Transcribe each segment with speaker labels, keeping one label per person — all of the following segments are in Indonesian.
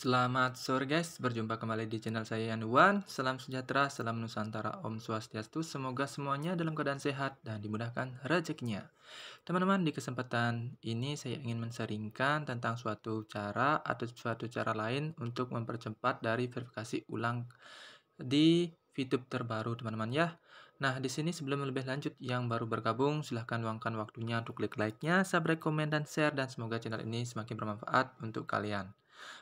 Speaker 1: Selamat sore guys, berjumpa kembali di channel saya Yanduan. Salam sejahtera, salam Nusantara, Om Swastiastu. Semoga semuanya dalam keadaan sehat dan dimudahkan rezekinya. Teman-teman, di kesempatan ini saya ingin mensaringkan tentang suatu cara atau suatu cara lain untuk mempercepat dari verifikasi ulang di YouTube terbaru, teman-teman ya. Nah, di sini sebelum lebih lanjut yang baru bergabung, silahkan luangkan waktunya untuk klik like-nya, subscribe, komen, dan share, dan semoga channel ini semakin bermanfaat untuk kalian.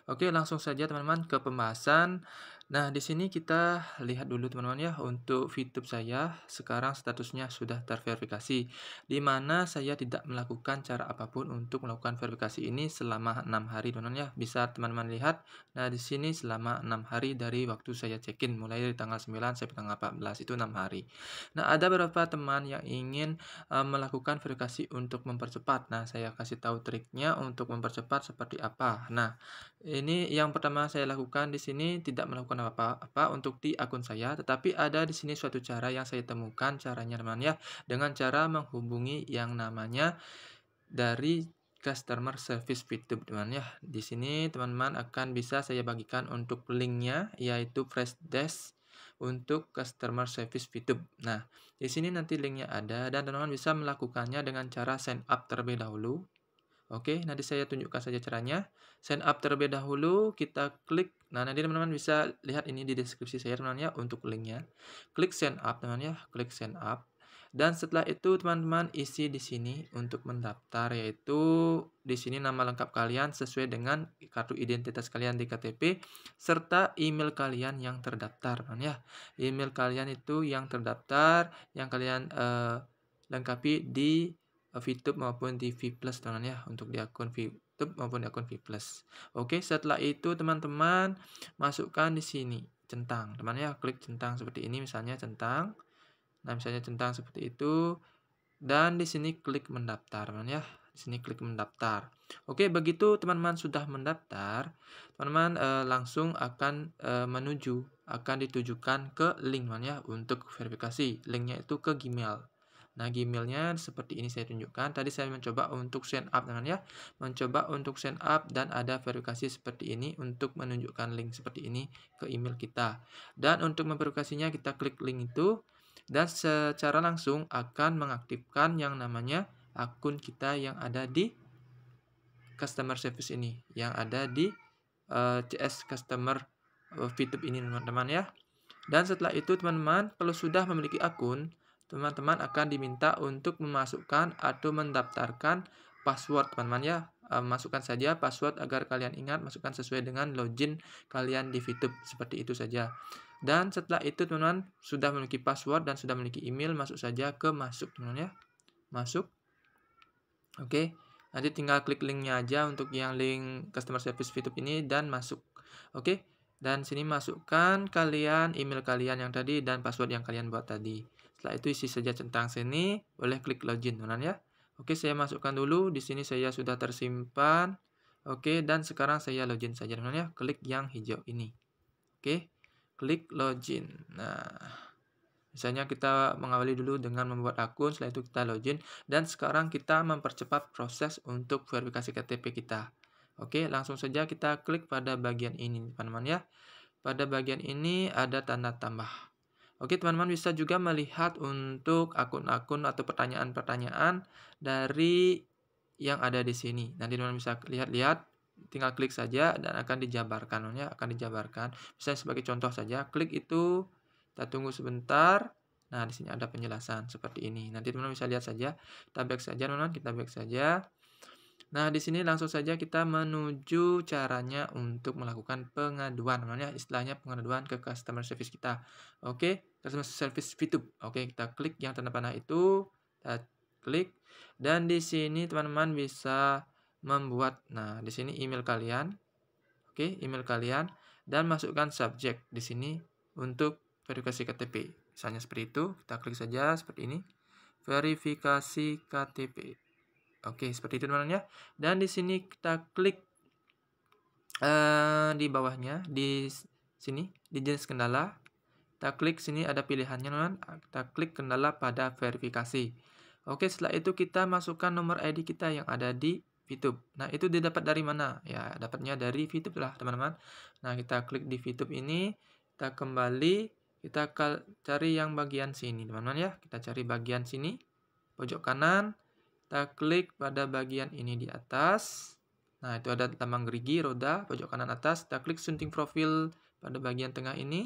Speaker 1: Oke, langsung saja teman-teman ke pembahasan. Nah, di sini kita lihat dulu teman-teman ya untuk VTube saya sekarang statusnya sudah terverifikasi di mana saya tidak melakukan cara apapun untuk melakukan verifikasi ini selama 6 hari teman-teman ya. Bisa teman-teman lihat. Nah, di sini selama 6 hari dari waktu saya check-in mulai dari tanggal 9 sampai tanggal 14 itu 6 hari. Nah, ada beberapa teman yang ingin uh, melakukan verifikasi untuk mempercepat. Nah, saya kasih tahu triknya untuk mempercepat seperti apa. Nah, ini yang pertama saya lakukan di sini tidak melakukan apa-apa untuk di akun saya, tetapi ada di sini suatu cara yang saya temukan caranya teman ya dengan cara menghubungi yang namanya dari customer service fitup teman ya. Di sini teman-teman akan bisa saya bagikan untuk linknya yaitu fresh desk untuk customer service fitup. Nah, di sini nanti linknya ada dan teman-teman bisa melakukannya dengan cara sign up terlebih dahulu Oke, nanti saya tunjukkan saja caranya. Sign up terlebih dahulu, kita klik. Nah, nanti teman-teman bisa lihat ini di deskripsi saya teman-teman ya untuk linknya. Klik sign up teman-teman ya, klik sign up. Dan setelah itu teman-teman isi di sini untuk mendaftar yaitu di sini nama lengkap kalian sesuai dengan kartu identitas kalian di KTP serta email kalian yang terdaftar teman-teman ya. Email kalian itu yang terdaftar yang kalian uh, lengkapi di Eh, VTube maupun di V Plus teman ya untuk di akun VTube maupun di akun V Plus. Oke, setelah itu teman-teman masukkan di sini centang. Teman ya, klik centang seperti ini misalnya centang. Nah, misalnya centang seperti itu dan di sini klik mendaftar teman ya. Di sini klik mendaftar. Oke, begitu teman-teman sudah mendaftar, teman-teman e, langsung akan e, menuju akan ditujukan ke link teman ya untuk verifikasi. Linknya itu ke Gmail. Nah, Gmailnya seperti ini saya tunjukkan. Tadi saya mencoba untuk sign up teman ya. Mencoba untuk sign up dan ada verifikasi seperti ini untuk menunjukkan link seperti ini ke email kita. Dan untuk memverifikasinya kita klik link itu dan secara langsung akan mengaktifkan yang namanya akun kita yang ada di customer service ini, yang ada di uh, eh, CS customer fitup eh, VTube ini teman-teman ya. Dan setelah itu teman-teman, kalau sudah memiliki akun teman-teman akan diminta untuk memasukkan atau mendaftarkan password teman-teman ya eh, masukkan saja password agar kalian ingat masukkan sesuai dengan login kalian di fitup seperti itu saja dan setelah itu teman-teman sudah memiliki password dan sudah memiliki email masuk saja ke masuk teman-teman ya masuk oke nanti tinggal klik linknya aja untuk yang link customer service fitup ini dan masuk oke dan sini masukkan kalian email kalian yang tadi dan password yang kalian buat tadi setelah itu isi saja centang sini, boleh klik login teman teman ya. Oke, saya masukkan dulu. Di sini saya sudah tersimpan. Oke, dan sekarang saya login saja teman ya. Klik yang hijau ini. Oke, klik login. Nah, Misalnya kita mengawali dulu dengan membuat akun, setelah itu kita login, dan sekarang kita mempercepat proses untuk verifikasi KTP kita. Oke, langsung saja kita klik pada bagian ini, teman-teman ya. Pada bagian ini ada tanda tambah. Oke, teman-teman bisa juga melihat untuk akun-akun atau pertanyaan-pertanyaan dari yang ada di sini. Nanti teman-teman bisa lihat-lihat, tinggal klik saja dan akan dijabarkan. Ya, akan dijabarkan. Misalnya sebagai contoh saja, klik itu, kita tunggu sebentar. Nah, di sini ada penjelasan seperti ini. Nanti teman-teman bisa lihat saja, kita back saja, teman-teman, kita back saja. Nah, di sini langsung saja kita menuju caranya untuk melakukan pengaduan. Namanya istilahnya pengaduan ke customer service kita. Oke, customer service fitup, Oke, kita klik yang tanda panah itu, kita klik dan di sini teman-teman bisa membuat nah, di sini email kalian. Oke, email kalian dan masukkan subjek di sini untuk verifikasi KTP. Misalnya seperti itu, kita klik saja seperti ini. Verifikasi KTP. Oke, seperti itu teman-teman ya. Dan di sini kita klik uh, di bawahnya di sini di jenis kendala. Kita klik sini ada pilihannya teman-teman. Ah, kita klik kendala pada verifikasi. Oke, setelah itu kita masukkan nomor ID kita yang ada di VTube. Nah, itu didapat dari mana? Ya, dapatnya dari VTube lah, teman-teman. Nah, kita klik di VTube ini, kita kembali, kita cari yang bagian sini, teman-teman ya. Kita cari bagian sini, pojok kanan. Kita klik pada bagian ini di atas. Nah, itu ada tambang gerigi, roda, pojok kanan atas. Kita klik sunting profil pada bagian tengah ini.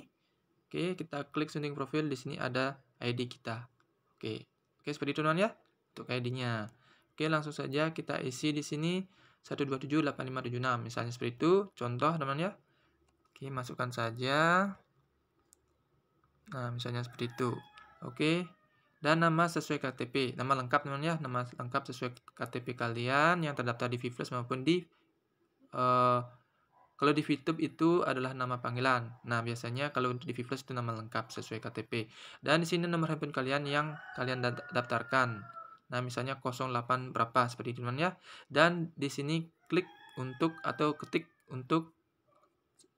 Speaker 1: Oke, kita klik sunting profil. Di sini ada ID kita. Oke, oke seperti itu teman ya, untuk ID-nya. Oke, langsung saja kita isi di sini 1278576. Misalnya seperti itu. Contoh, teman ya. Oke, masukkan saja. Nah, misalnya seperti itu. Oke, dan nama sesuai KTP. Nama lengkap teman ya, nama lengkap sesuai KTP kalian yang terdaftar di Vplus maupun di uh, kalau di VTube itu adalah nama panggilan. Nah, biasanya kalau di Vplus itu nama lengkap sesuai KTP. Dan di sini nomor handphone kalian yang kalian daftarkan. Nah, misalnya 08 berapa seperti itu teman ya. Dan di sini klik untuk atau ketik untuk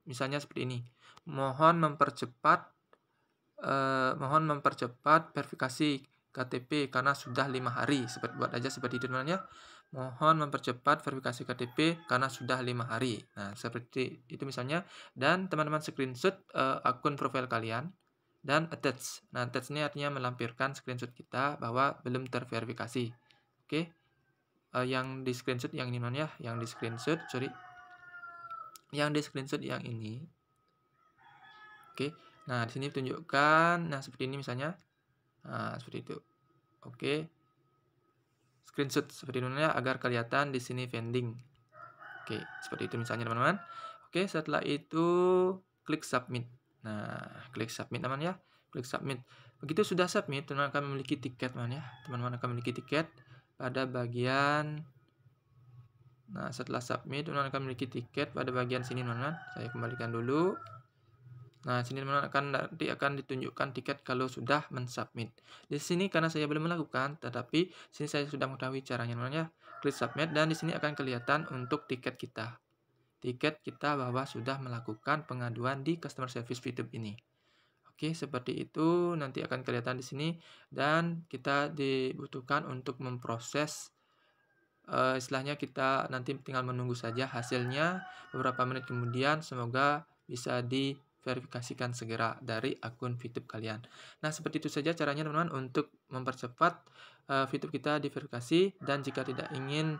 Speaker 1: misalnya seperti ini. Mohon mempercepat eh, mohon mempercepat verifikasi KTP karena sudah lima hari seperti buat aja seperti itu teman mohon mempercepat verifikasi KTP karena sudah lima hari nah seperti itu misalnya dan teman-teman screenshot eh, akun profil kalian dan attach nah attach ini artinya melampirkan screenshot kita bahwa belum terverifikasi oke okay? uh, eh, yang di screenshot yang ini non yang di screenshot sorry yang di screenshot yang ini oke okay? Nah, di sini tunjukkan, nah seperti ini misalnya. Nah, seperti itu. Oke. Screenshot seperti ini ya, agar kelihatan di sini vending. Oke, seperti itu misalnya teman-teman. Oke, setelah itu klik submit. Nah, klik submit teman ya. Klik submit. Begitu sudah submit, teman-teman akan memiliki tiket teman ya. Teman-teman akan memiliki tiket pada bagian Nah, setelah submit, teman-teman akan memiliki tiket pada bagian sini, teman-teman. Saya kembalikan dulu. Nah, sini akan nanti akan ditunjukkan tiket kalau sudah mensubmit. Di sini karena saya belum melakukan, tetapi sini saya sudah mengetahui caranya. Namanya klik submit dan di sini akan kelihatan untuk tiket kita. Tiket kita bahwa sudah melakukan pengaduan di customer service fitup ini. Oke, seperti itu nanti akan kelihatan di sini dan kita dibutuhkan untuk memproses Uh, istilahnya kita nanti tinggal menunggu saja hasilnya beberapa menit kemudian semoga bisa di verifikasikan segera dari akun VTube kalian. Nah, seperti itu saja caranya teman-teman untuk mempercepat uh, eh, VTube kita diverifikasi dan jika tidak ingin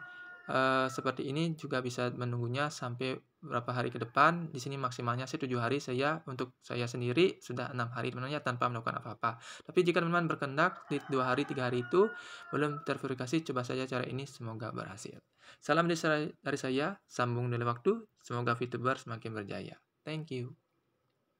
Speaker 1: uh, seperti ini juga bisa menunggunya sampai berapa hari ke depan. Di sini maksimalnya sih 7 hari saya untuk saya sendiri sudah enam hari teman sebenarnya tanpa melakukan apa-apa. Tapi jika teman-teman berkendak di dua hari tiga hari itu belum terverifikasi, coba saja cara ini semoga berhasil. Salam dari saya, sambung dari waktu, semoga VTuber semakin berjaya. Thank you.